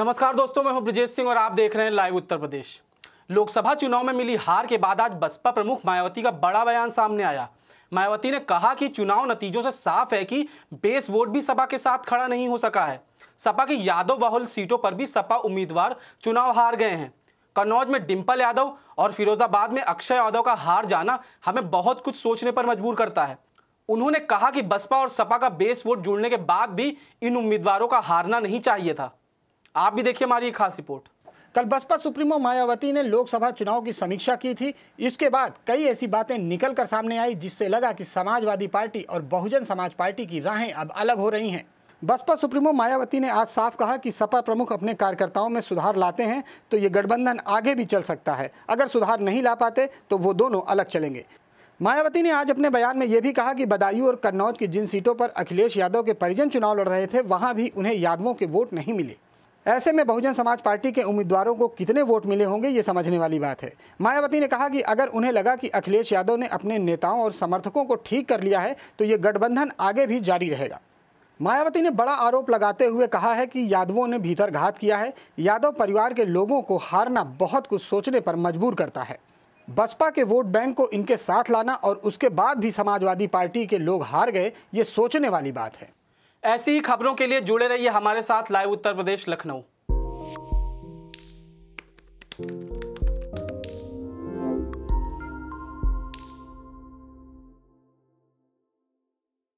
नमस्कार दोस्तों मैं हूं ब्रजेश सिंह और आप देख रहे हैं लाइव उत्तर प्रदेश लोकसभा चुनाव में मिली हार के बाद आज बसपा प्रमुख मायावती का बड़ा बयान सामने आया मायावती ने कहा कि चुनाव नतीजों से साफ है कि बेस वोट भी सपा के साथ खड़ा नहीं हो सका है सपा की यादव बहुल सीटों पर भी सपा उम्मीदवार चुनाव हार गए हैं कन्नौज में डिम्पल यादव और फिरोजाबाद में अक्षय यादव का हार जाना हमें बहुत कुछ सोचने पर मजबूर करता है उन्होंने कहा कि बसपा और सपा का बेस वोट जुड़ने के बाद भी इन उम्मीदवारों का हारना नहीं चाहिए था आप भी देखिए हमारी खास रिपोर्ट कल बसपा सुप्रीमो मायावती ने लोकसभा चुनाव की समीक्षा की थी इसके बाद कई ऐसी बातें निकल कर सामने आई जिससे लगा कि समाजवादी पार्टी और बहुजन समाज पार्टी की राहें अब अलग हो रही हैं बसपा सुप्रीमो मायावती ने आज साफ कहा कि सपा प्रमुख अपने कार्यकर्ताओं में सुधार लाते हैं तो ये गठबंधन आगे भी चल सकता है अगर सुधार नहीं ला पाते तो वो दोनों अलग चलेंगे मायावती ने आज अपने बयान में ये भी कहा कि बदायूं और कन्नौज की जिन सीटों पर अखिलेश यादव के परिजन चुनाव लड़ रहे थे वहाँ भी उन्हें यादवों के वोट नहीं मिले ऐसे में बहुजन समाज पार्टी के उम्मीदवारों को कितने वोट मिले होंगे ये समझने वाली बात है मायावती ने कहा कि अगर उन्हें लगा कि अखिलेश यादव ने अपने नेताओं और समर्थकों को ठीक कर लिया है तो ये गठबंधन आगे भी जारी रहेगा मायावती ने बड़ा आरोप लगाते हुए कहा है कि यादवों ने भीतर घात किया है यादव परिवार के लोगों को हारना बहुत कुछ सोचने पर मजबूर करता है बसपा के वोट बैंक को इनके साथ लाना और उसके बाद भी समाजवादी पार्टी के लोग हार गए ये सोचने वाली बात है ऐसी ही खबरों के लिए जुड़े रहिए हमारे साथ लाइव उत्तर प्रदेश लखनऊ